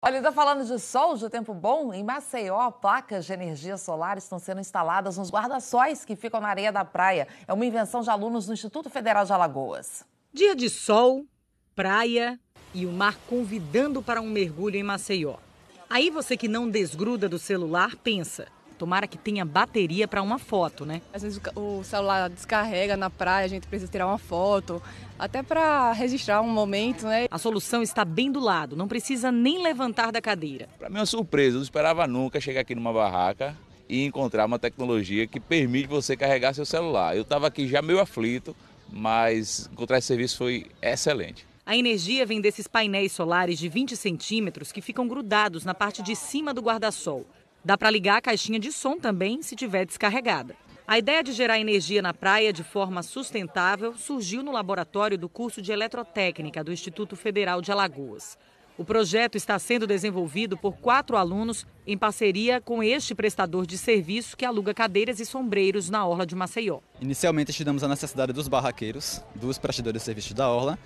Olha, ainda tá falando de sol, de tempo bom, em Maceió, placas de energia solar estão sendo instaladas nos guarda-sóis que ficam na areia da praia. É uma invenção de alunos do Instituto Federal de Alagoas. Dia de sol, praia e o mar convidando para um mergulho em Maceió. Aí você que não desgruda do celular pensa: Tomara que tenha bateria para uma foto, né? Às vezes o celular descarrega na praia, a gente precisa tirar uma foto, até para registrar um momento, né? A solução está bem do lado, não precisa nem levantar da cadeira. Para mim é uma surpresa, eu não esperava nunca chegar aqui numa barraca e encontrar uma tecnologia que permite você carregar seu celular. Eu estava aqui já meio aflito, mas encontrar esse serviço foi excelente. A energia vem desses painéis solares de 20 centímetros que ficam grudados na parte de cima do guarda-sol. Dá para ligar a caixinha de som também se tiver descarregada. A ideia de gerar energia na praia de forma sustentável surgiu no laboratório do curso de eletrotécnica do Instituto Federal de Alagoas. O projeto está sendo desenvolvido por quatro alunos em parceria com este prestador de serviço que aluga cadeiras e sombreiros na Orla de Maceió. Inicialmente estudamos a necessidade dos barraqueiros, dos prestadores de serviço da Orla,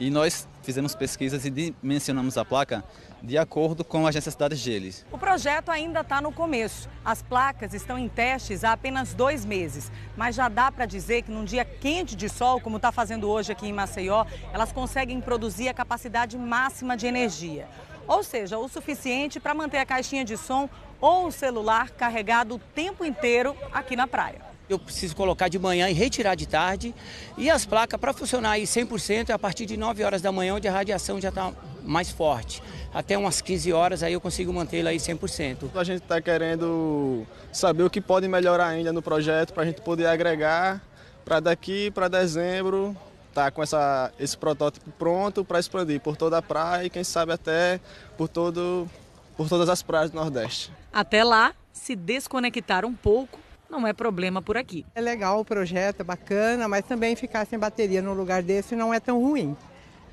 e nós fizemos pesquisas e dimensionamos a placa de acordo com as necessidades deles. O projeto ainda está no começo. As placas estão em testes há apenas dois meses, mas já dá para dizer que num dia quente de sol, como está fazendo hoje aqui em Maceió, elas conseguem produzir a capacidade máxima de energia. Ou seja, o suficiente para manter a caixinha de som ou o celular carregado o tempo inteiro aqui na praia eu preciso colocar de manhã e retirar de tarde. E as placas, para funcionar aí 100%, é a partir de 9 horas da manhã, onde a radiação já está mais forte. Até umas 15 horas aí eu consigo mantê-la aí 100%. A gente está querendo saber o que pode melhorar ainda no projeto para a gente poder agregar para daqui para dezembro tá com essa, esse protótipo pronto para expandir por toda a praia e quem sabe até por todo por todas as praias do Nordeste. Até lá, se desconectar um pouco não é problema por aqui. É legal o projeto, é bacana, mas também ficar sem bateria num lugar desse não é tão ruim.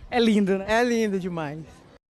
É lindo, né? É lindo demais.